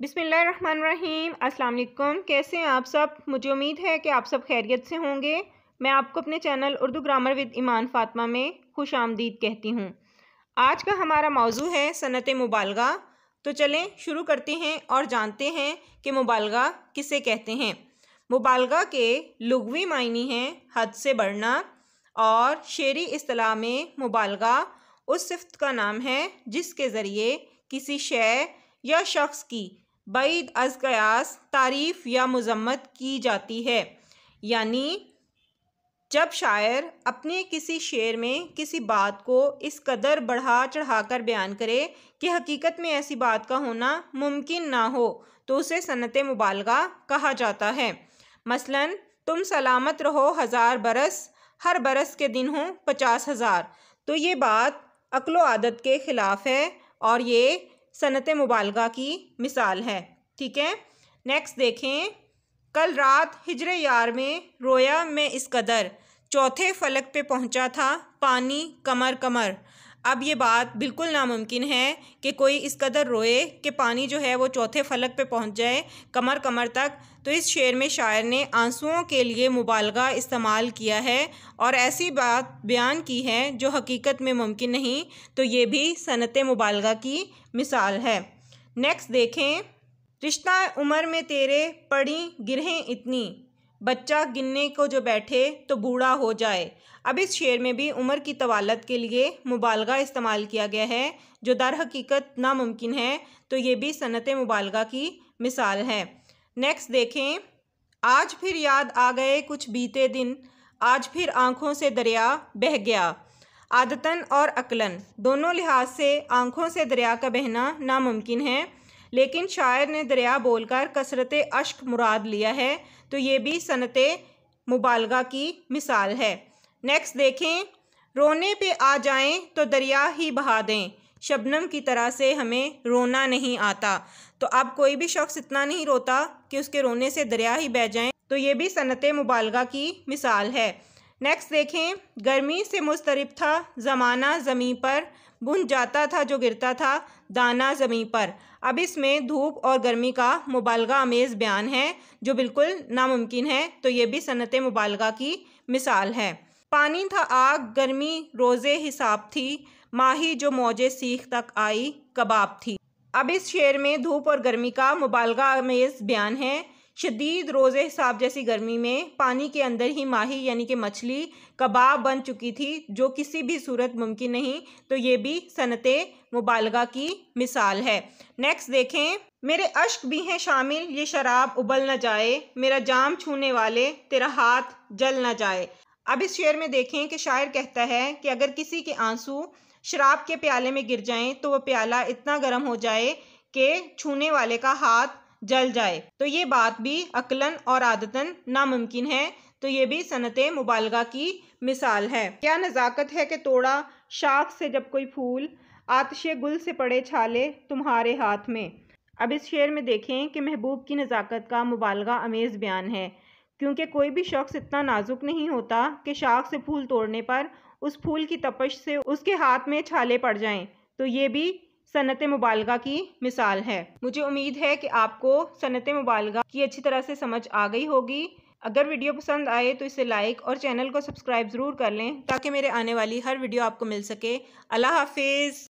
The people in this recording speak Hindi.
बिसमीम अल्लाम कैसे हैं आप सब मुझे उम्मीद है कि आप सब खैरियत से होंगे मैं आपको अपने channel Urdu grammar with Iman Fatima में खुश आमदीद कहती हूँ आज का हमारा मौजू है सनत मुबालगा तो चलें शुरू करते हैं और जानते हैं कि मुबालगा किसे कहते हैं मुबालगा के लघवी मायने हैं हद से बढ़ना और शेरी असलाह में मुबालगा उस सिफ्त का नाम है जिसके ज़रिए किसी शेय या शख्स की बैद अजकयास तारीफ़ या मजम्मत की जाती है यानी जब शायर अपने किसी शेर में किसी बात को इस कदर बढ़ा चढ़ा कर बयान करे कि हकीकत में ऐसी बात का होना मुमकिन ना हो तो उसे सनत मुबालगा कहा जाता है मसलन तुम सलामत रहो हज़ार बरस हर बरस के दिन हो पचास हज़ार तो ये बात अक्लो आदत के ख़िलाफ़ है और ये सनत मुबालगा की मिसाल है ठीक है नेक्स्ट देखें कल रात हिजरे यार में रोया मैं इस कदर चौथे फलक पे पहुंचा था पानी कमर कमर अब ये बात बिल्कुल नामुमकिन है कि कोई इस कदर रोए कि पानी जो है वो चौथे फलक पे पहुंच जाए कमर कमर तक तो इस शेर में शायर ने आंसुओं के लिए मुबालगा इस्तेमाल किया है और ऐसी बात बयान की है जो हकीकत में मुमकिन नहीं तो ये भी सनत मुबालगा की मिसाल है नेक्स्ट देखें रिश्ता उम्र में तेरे पड़ी गिरहें इतनी बच्चा गिनने को जो बैठे तो बूढ़ा हो जाए अब इस शेर में भी उम्र की तवालत के लिए मुबालगा इस्तेमाल किया गया है जो दर हकीकत नामुमकिन है तो ये भी सनत मुबालगा की मिसाल है नेक्स्ट देखें आज फिर याद आ गए कुछ बीते दिन आज फिर आँखों से दरिया बह गया आदतन और अकलन दोनों लिहाज से आँखों से दरिया का बहना नामुमकिन है लेकिन शायर ने दरिया बोलकर कसरत अश्क मुराद लिया है तो ये भी सनत मुबालगा की मिसाल है नेक्स्ट देखें रोने पे आ जाएं तो दरिया ही बहा दें शबनम की तरह से हमें रोना नहीं आता तो अब कोई भी शख्स इतना नहीं रोता कि उसके रोने से दरिया ही बह जाएं तो ये भी सनत मुबालगा की मिसाल है नेक्स्ट देखें गर्मी से मुस्तरब था ज़माना ज़मीं पर भुन जाता था जो गिरता था दाना ज़मीं पर अब इसमें धूप और गर्मी का मुबालगा आमेज़ बयान है जो बिल्कुल नामुमकिन है तो ये भी सनत मुबालगा की मिसाल है पानी था आग गर्मी रोज़े हिसाब थी माही जो मौजे सीख तक आई कबाब थी अब इस शेर में धूप और गर्मी का मुबालगा आमेज़ बयान है शदीद रोज़े साहब जैसी गर्मी में पानी के अंदर ही माही यानी कि मछली कबाब बन चुकी थी जो किसी भी सूरत मुमकिन नहीं तो ये भी सनत मुबालगा की मिसाल है नेक्स्ट देखें मेरे अश्क भी हैं शामिल ये शराब उबल न जाए मेरा जाम छूने वाले तेरा हाथ जल ना जाए अब इस शेर में देखें कि शायर कहता है कि अगर किसी के आंसू शराब के प्याले में गिर जाएं तो वह प्याला इतना गर्म हो जाए कि छूने वाले का हाथ जल जाए तो ये बात भी अकलन और आदतन नामुमकिन है तो ये भी सनत मुबालगा की मिसाल है क्या नज़ाकत है कि तोड़ा शाख से जब कोई फूल आतश गुल से पड़े छाले तुम्हारे हाथ में अब इस शेर में देखें कि महबूब की नज़ाकत का मुबालगा अमेज़ बयान है क्योंकि कोई भी शख्स इतना नाजुक नहीं होता कि शाख से फूल तोड़ने पर उस फूल की तपश से उसके हाथ में छाले पड़ जाएं तो ये भी सनत मुबालगा की मिसाल है मुझे उम्मीद है कि आपको सनत मुबालगा की अच्छी तरह से समझ आ गई होगी अगर वीडियो पसंद आए तो इसे लाइक और चैनल को सब्सक्राइब ज़रूर कर लें ताकि मेरे आने वाली हर वीडियो आपको मिल सके अल्लाह हाफिज़